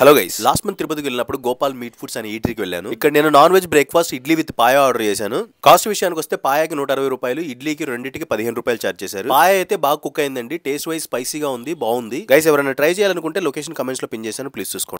hello guys last month తిరుపతికి వెళ్ళినప్పుడు Gopal meet foods అనే ఈటరీకి వెళ్ళాను ఇక్కడ నేను non veg breakfast idli with paya order చేశాను కాస్ట్ విషయానికి వస్తే పాయకి నూట అరవై రూపాయలు ఇడ్లీకి రెండింటికి పదిహేను రూపాయలు చార్జ్ చేశారు పాయ అయితే బాగా కుక్ అయిందండి టేస్ట్ వైజ్ స్పైసీగా ఉంది బాగుంది గైస్ ఎవరైనా ట్రై చేయాలనుకుంటే లొకేషన్ కమెంట్స్ లో పిన్ చేశాను ప్లీజ్ చూసుకోండి